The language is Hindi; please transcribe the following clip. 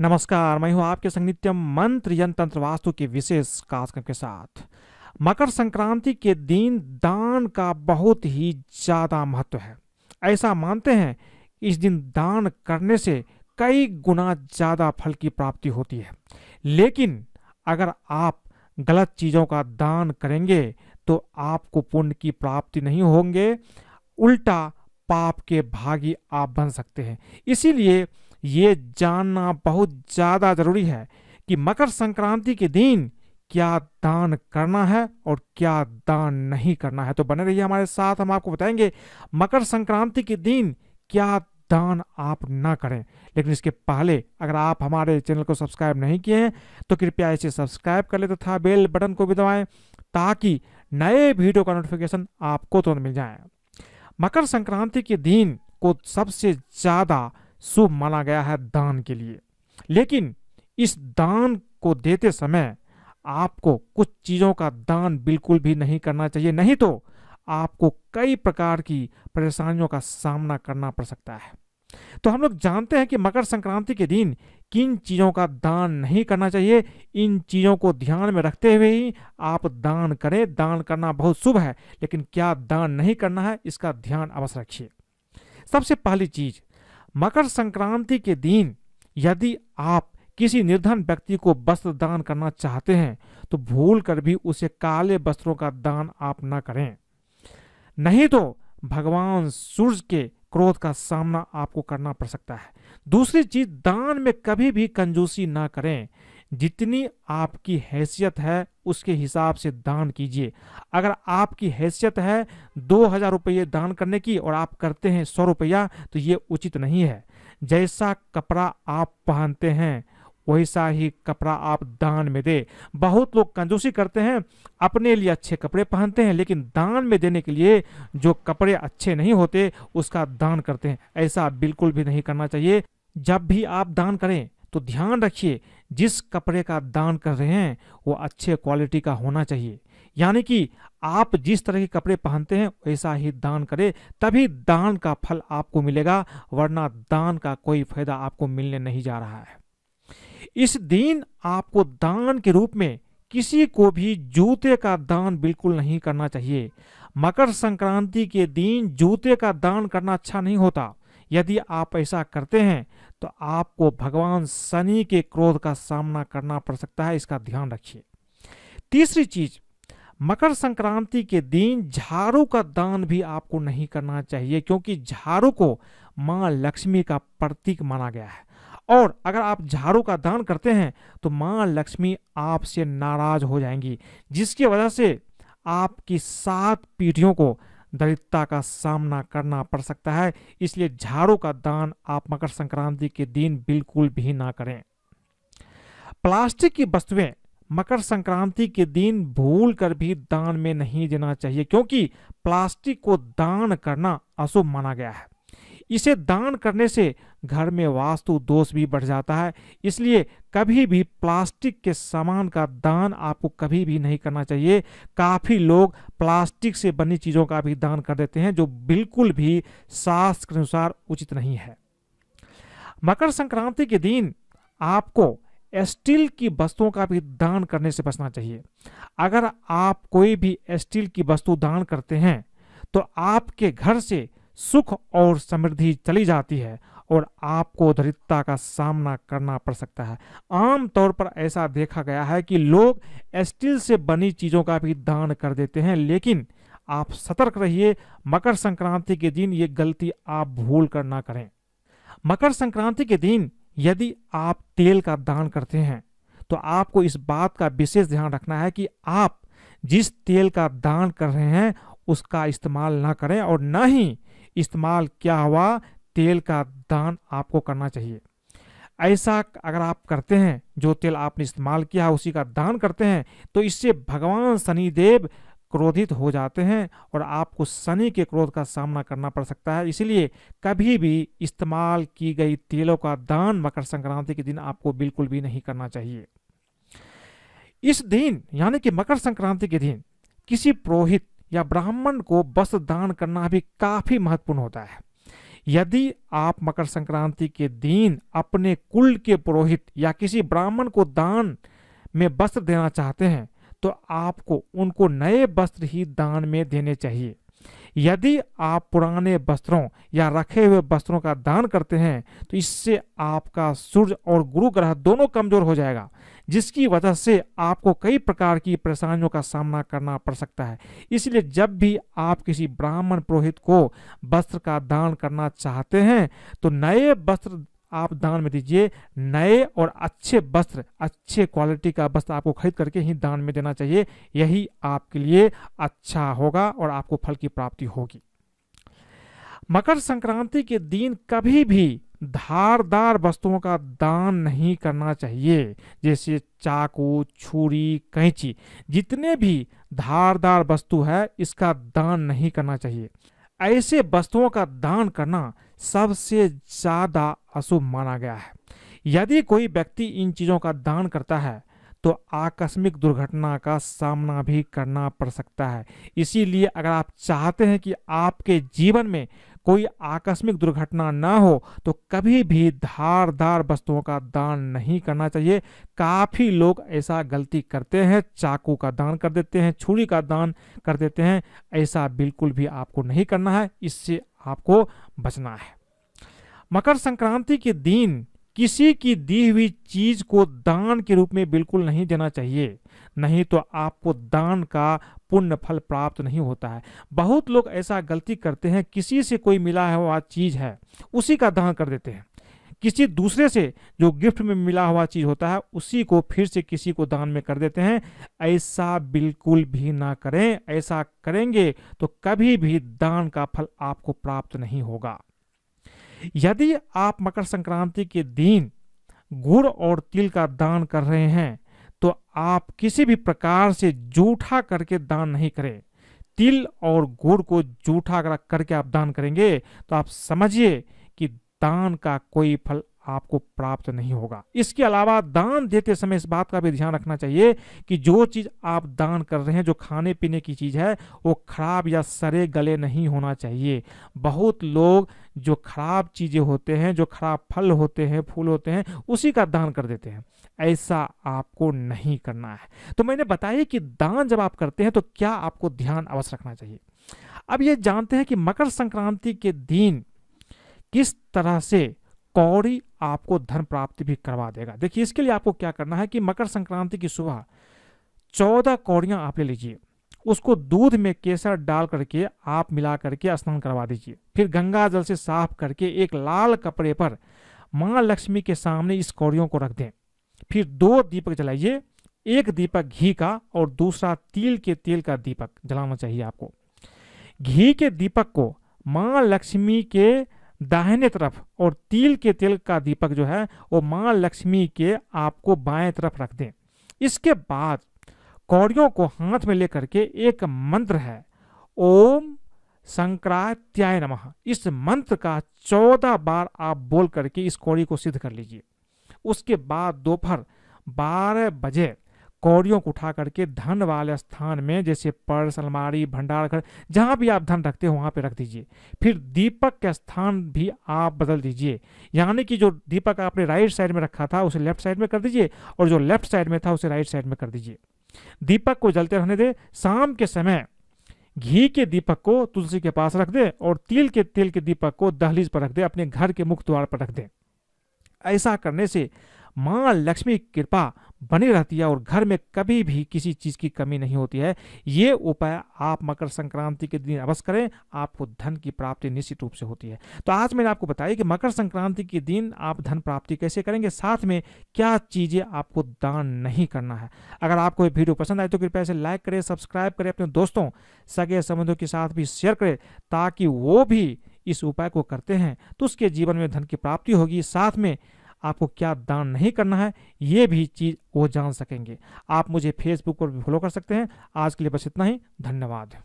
नमस्कार मैं हूं आपके संग नित्य मंत्र यंत्र वास्तु के विशेष कार्यक्रम के साथ मकर संक्रांति के दिन दान का बहुत ही ज्यादा महत्व है ऐसा मानते हैं इस दिन दान करने से कई गुना ज्यादा फल की प्राप्ति होती है लेकिन अगर आप गलत चीजों का दान करेंगे तो आपको पुण्य की प्राप्ति नहीं होंगे उल्टा पाप के भागी आप बन सकते हैं इसीलिए ये जानना बहुत ज़्यादा ज़रूरी है कि मकर संक्रांति के दिन क्या दान करना है और क्या दान नहीं करना है तो बने रहिए हमारे साथ हम आपको बताएंगे मकर संक्रांति के दिन क्या दान आप ना करें लेकिन इसके पहले अगर आप हमारे चैनल को सब्सक्राइब नहीं किए हैं तो कृपया इसे सब्सक्राइब कर ले तथा तो बेल बटन को भी दबाएं ताकि नए वीडियो का नोटिफिकेशन आपको तुरंत मिल जाए मकर संक्रांति के दिन को सबसे ज़्यादा शुभ माना गया है दान के लिए लेकिन इस दान को देते समय आपको कुछ चीज़ों का दान बिल्कुल भी नहीं करना चाहिए नहीं तो आपको कई प्रकार की परेशानियों का सामना करना पड़ सकता है तो हम लोग जानते हैं कि मकर संक्रांति के दिन किन चीज़ों का दान नहीं करना चाहिए इन चीज़ों को ध्यान में रखते हुए ही आप दान करें दान करना बहुत शुभ है लेकिन क्या दान नहीं करना है इसका ध्यान अवश्य रखिए सबसे पहली चीज़ मकर संक्रांति के दिन यदि आप किसी निर्धन व्यक्ति को वस्त्र दान करना चाहते हैं तो भूल कर भी उसे काले वस्त्रों का दान आप ना करें नहीं तो भगवान सूर्य के क्रोध का सामना आपको करना पड़ सकता है दूसरी चीज दान में कभी भी कंजूसी ना करें जितनी आपकी हैसियत है उसके हिसाब से दान कीजिए अगर आपकी हैसियत है दो हज़ार रुपये दान करने की और आप करते हैं सौ रुपया तो ये उचित नहीं है जैसा कपड़ा आप पहनते हैं वैसा ही कपड़ा आप दान में दे बहुत लोग कंजूसी करते हैं अपने लिए अच्छे कपड़े पहनते हैं लेकिन दान में देने के लिए जो कपड़े अच्छे नहीं होते उसका दान करते हैं ऐसा बिल्कुल भी नहीं करना चाहिए जब भी आप दान करें तो ध्यान रखिए जिस कपड़े का दान कर रहे हैं वो अच्छे क्वालिटी का होना चाहिए यानी कि आप जिस तरह के कपड़े पहनते हैं वैसा ही दान करें तभी दान का फल आपको मिलेगा वरना दान का कोई फायदा आपको मिलने नहीं जा रहा है इस दिन आपको दान के रूप में किसी को भी जूते का दान बिल्कुल नहीं करना चाहिए मकर संक्रांति के दिन जूते का दान करना अच्छा नहीं होता यदि आप ऐसा करते हैं तो आपको भगवान शनि के क्रोध का सामना करना पड़ सकता है इसका ध्यान रखिए तीसरी चीज मकर संक्रांति के दिन झाड़ू का दान भी आपको नहीं करना चाहिए क्योंकि झाड़ू को माँ लक्ष्मी का प्रतीक माना गया है और अगर आप झाड़ू का दान करते हैं तो माँ लक्ष्मी आपसे नाराज हो जाएंगी जिसकी वजह से आपकी सात पीढ़ियों को दरिद्रता का सामना करना पड़ सकता है इसलिए झाड़ू का दान आप मकर संक्रांति के दिन बिल्कुल भी ना करें प्लास्टिक की वस्तुएं मकर संक्रांति के दिन भूल कर भी दान में नहीं देना चाहिए क्योंकि प्लास्टिक को दान करना अशुभ माना गया है इसे दान करने से घर में वास्तु दोष भी बढ़ जाता है इसलिए कभी भी प्लास्टिक के सामान का दान आपको कभी भी नहीं करना चाहिए काफ़ी लोग प्लास्टिक से बनी चीज़ों का भी दान कर देते हैं जो बिल्कुल भी शास्त्र के अनुसार उचित नहीं है मकर संक्रांति के दिन आपको स्टील की वस्तुओं का भी दान करने से बचना चाहिए अगर आप कोई भी स्टील की वस्तु दान करते हैं तो आपके घर से सुख और समृद्धि चली जाती है और आपको दरिद्रता का सामना करना पड़ सकता है आम तौर पर ऐसा देखा गया है कि लोग स्टील से बनी चीज़ों का भी दान कर देते हैं लेकिन आप सतर्क रहिए मकर संक्रांति के दिन ये गलती आप भूल कर ना करें मकर संक्रांति के दिन यदि आप तेल का दान करते हैं तो आपको इस बात का विशेष ध्यान रखना है कि आप जिस तेल का दान कर रहे हैं उसका इस्तेमाल ना करें और ना ही इस्तेमाल किया हुआ तेल का दान आपको करना चाहिए ऐसा अगर आप करते हैं जो तेल आपने इस्तेमाल किया है उसी का दान करते हैं तो इससे भगवान शनिदेव क्रोधित हो जाते हैं और आपको शनि के क्रोध का सामना करना पड़ सकता है इसलिए कभी भी इस्तेमाल की गई तेलों का दान मकर संक्रांति के दिन आपको बिल्कुल भी नहीं करना चाहिए इस दिन यानी कि मकर संक्रांति के दिन किसी पुरोहित या ब्राह्मण को वस्त्र दान करना भी काफी महत्वपूर्ण होता है यदि आप मकर संक्रांति के दिन अपने कुल के पुरोहित या किसी ब्राह्मण को दान में वस्त्र देना चाहते हैं तो आपको उनको नए वस्त्र ही दान में देने चाहिए यदि आप पुराने वस्त्रों या रखे हुए वस्त्रों का दान करते हैं तो इससे आपका सूर्य और गुरु ग्रह दोनों कमजोर हो जाएगा जिसकी वजह से आपको कई प्रकार की परेशानियों का सामना करना पड़ सकता है इसलिए जब भी आप किसी ब्राह्मण पुरोहित को वस्त्र का दान करना चाहते हैं तो नए वस्त्र आप दान में दीजिए नए और अच्छे वस्त्र अच्छे क्वालिटी का वस्त्र आपको खरीद करके ही दान में देना चाहिए यही आपके लिए अच्छा होगा और आपको फल की प्राप्ति होगी मकर संक्रांति के दिन कभी भी धारदार वस्तुओं का दान नहीं करना चाहिए जैसे चाकू छुरी कैंची जितने भी धारदार वस्तु है इसका दान नहीं करना चाहिए ऐसे वस्तुओं का दान करना सबसे ज्यादा अशुभ माना गया है यदि कोई व्यक्ति इन चीजों का दान करता है तो आकस्मिक दुर्घटना का सामना भी करना पड़ सकता है इसीलिए अगर आप चाहते हैं कि आपके जीवन में कोई आकस्मिक दुर्घटना ना हो तो कभी भी धारदार वस्तुओं का दान नहीं करना चाहिए काफ़ी लोग ऐसा गलती करते हैं चाकू का दान कर देते हैं छुरी का दान कर देते हैं ऐसा बिल्कुल भी आपको नहीं करना है इससे आपको बचना है मकर संक्रांति के दिन किसी की दी हुई चीज को दान के रूप में बिल्कुल नहीं देना चाहिए नहीं तो आपको दान का पुण्य फल प्राप्त नहीं होता है बहुत लोग ऐसा गलती करते हैं किसी से कोई मिला हुआ चीज है उसी का दान कर देते हैं किसी दूसरे से जो गिफ्ट में मिला हुआ चीज होता है उसी को फिर से किसी को दान में कर देते हैं ऐसा बिल्कुल भी ना करें ऐसा करेंगे तो कभी भी दान का फल आपको प्राप्त नहीं होगा यदि आप मकर संक्रांति के दिन गुड़ और तिल का दान कर रहे हैं तो आप किसी भी प्रकार से जूठा करके दान नहीं करें तिल और गुड़ को जूठा करके आप दान करेंगे तो आप समझिए कि दान का कोई फल आपको प्राप्त नहीं होगा इसके अलावा दान देते समय इस बात का भी ध्यान रखना चाहिए कि जो चीज़ आप दान कर रहे हैं जो खाने पीने की चीज़ है वो खराब या सरे गले नहीं होना चाहिए बहुत लोग जो खराब चीज़ें होते हैं जो खराब फल होते हैं फूल होते हैं उसी का दान कर देते हैं ऐसा आपको नहीं करना है तो मैंने बताया कि दान जब आप करते हैं तो क्या आपको ध्यान अवश्य रखना चाहिए अब ये जानते हैं कि मकर संक्रांति के दिन किस तरह से कौड़ी आपको धन प्राप्ति भी करवा देगा देखिए इसके लिए आपको क्या करना है कि मकर संक्रांति की सुबह चौदह कौड़ियाँ आप ले लीजिए उसको दूध में केसर डाल करके आप मिला करके स्नान करवा दीजिए फिर गंगा जल से साफ करके एक लाल कपड़े पर माँ लक्ष्मी के सामने इस कौड़ियों को रख दें फिर दो दीपक जलाइए एक दीपक घी का और दूसरा तिल के तेल का दीपक जलाना चाहिए आपको घी के दीपक को माँ लक्ष्मी के दाहिने तरफ और तिल के तेल का दीपक जो है वो माँ लक्ष्मी के आपको बाएं तरफ रख दें इसके बाद कौड़ियों को हाथ में लेकर के एक मंत्र है ओम संक्रात्याय नमः इस मंत्र का चौदह बार आप बोल करके इस कौड़ी को सिद्ध कर लीजिए उसके बाद दोपहर बारह बजे कौड़ियों को उठा करके धन वाले स्थान में जैसे पर्स अलमारी भंडार घर जहाँ भी आप धन रखते हो वहाँ पे रख दीजिए फिर दीपक के स्थान भी आप बदल दीजिए यानी कि जो दीपक आपने राइट साइड में रखा था उसे लेफ्ट साइड में कर दीजिए और जो लेफ्ट साइड में था उसे राइट साइड में कर दीजिए दीपक को जलते रहने दे शाम के समय घी के दीपक को तुलसी के पास रख दे और तिल के तेल के दीपक को दहलीज पर रख दे अपने घर के मुख्य द्वार पर रख दे ऐसा करने से माँ लक्ष्मी कृपा बनी रहती है और घर में कभी भी किसी चीज़ की कमी नहीं होती है ये उपाय आप मकर संक्रांति के दिन अवश्य करें आपको धन की प्राप्ति निश्चित रूप से होती है तो आज मैंने आपको बताया कि मकर संक्रांति के दिन आप धन प्राप्ति कैसे करेंगे साथ में क्या चीज़ें आपको दान नहीं करना है अगर आपको ये वीडियो पसंद आए तो कृपया इसे लाइक करें सब्सक्राइब करें अपने दोस्तों सगे संबंधों के साथ भी शेयर करें ताकि वो भी इस उपाय को करते हैं तो उसके जीवन में धन की प्राप्ति होगी साथ में आपको क्या दान नहीं करना है ये भी चीज़ वो जान सकेंगे आप मुझे फेसबुक पर भी फॉलो कर सकते हैं आज के लिए बस इतना ही धन्यवाद